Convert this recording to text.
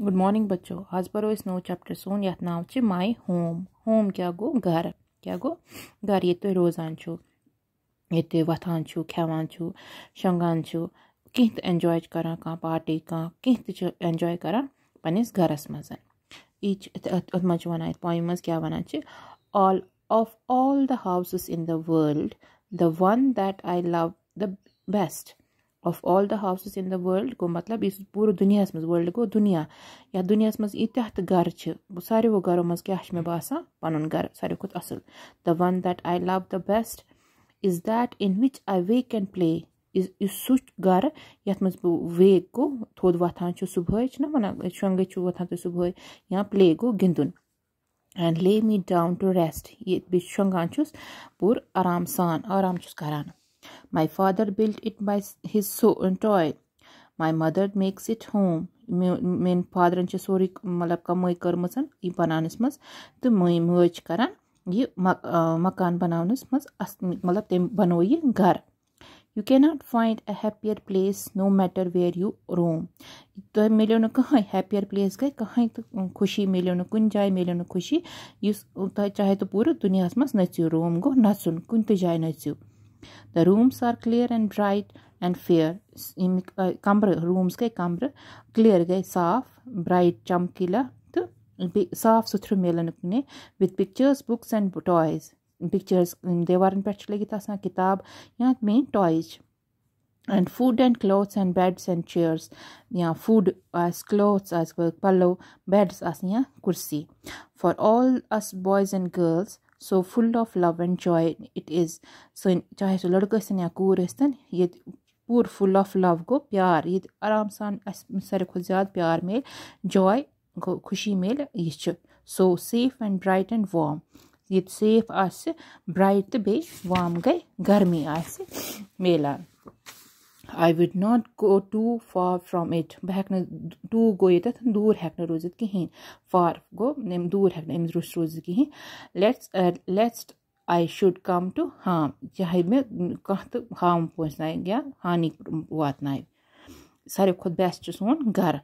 Good morning बच्चों आज पढ़ो इस नो चैप्टर सोन यथ नाव च माय होम होम क्या गो घर क्या गो घर ये तुम तो रोजान ये तुम वथान खेवान शंगान कहीं तो एंजॉय करान कह पार्टी कह कह तो एंजॉय करान पनस घरस मज वन वन मज क्या one all of all the houses in the world the one that I love the best of all the houses in the world go मतलब इस पूरे दुनिया में वर्ल्ड गो दुनिया या दुनिया में इतिया तो घर सारो घरों में क्या मे बसान पन ग सारे खुद असल the one that I love the best is that in which I way can play is इस सुच घर यथ वे गो थोद वथान सुबह ना वन शोंगे वथान तुम सुबह या प्ले गो ग एंड ले मी डाउन टू रेस्ट ये बे शोंगान पूरा आराम सान आराम कराना My father built it by his so, toy. My mother makes it home. میٛٲنۍ فادرَن چھِ سورُے مطلب کَمٲے کٔرمٕژ یہِ بَناونَس منٛز تہٕ مٲنۍ مٲج چھِ کَران یہِ مَکان بَناونَس منٛز مطلب تٔمۍ بَنوو یہِ گَرٕ you can not find a happier place no matter where you roam تۄہہِ میلیو نہٕ کٕہٕنۍ ہیٚپِیَر پٕلیس گٔے کٕہٕنۍ تہٕ خوشی میلیو نہٕ کُنہِ جایہِ میلیو نہٕ خوشی یُس تۄہہِ چاہے تہٕ پوٗرٕ دُنیاہَس منٛز نٔژِو روم گوٚو نَژُن کُنہِ تہِ جایہِ نٔژِو the rooms are clear and bright and fair कमरे रूम्स गए कमरे क्लियर गए साफ ब्राइट चमकीला तो साफ सुथर मिलन कने with pictures books and toys pictures दीवार पे लगित किताब या मेन toys and food and clothes and beds and chairs या फूड आस क्लॉथ्स आस पलो बेड्स आस या कुर्सी for all us boys and girls so full of love and joy it is सोन चाहे सो लड़क ऐसा या कूर ऐसा ये पूर फुल ऑफ लव गो प्यार ये आराम सान सारे खुद ज्यादा प्यार मिल जॉय गो खुशी मिल ये so safe and bright and warm ये सेफ आ ब्राइट तो बे वार्म गए गर्मी आ मिलान I would not go too far from it بہٕ ہٮ۪کہٕ نہٕ دوٗر گوٚو ییٚتٮ۪تھ دوٗر ہٮ۪کہٕ نہٕ روٗزِتھ کِہیٖنۍ فار گوٚو أمۍ دوٗر ہٮ۪کہٕ نہٕ أمِس نِش روٗزِتھ کِہیٖنۍ let's let's I should come to harm چاہے مےٚ کانٛہہ تہٕ ہارم پہنٛچنایہِ یا ہانی واتنایہِ ساروی کھۄتہٕ بٮ۪سٹ چھُ سون گَرٕ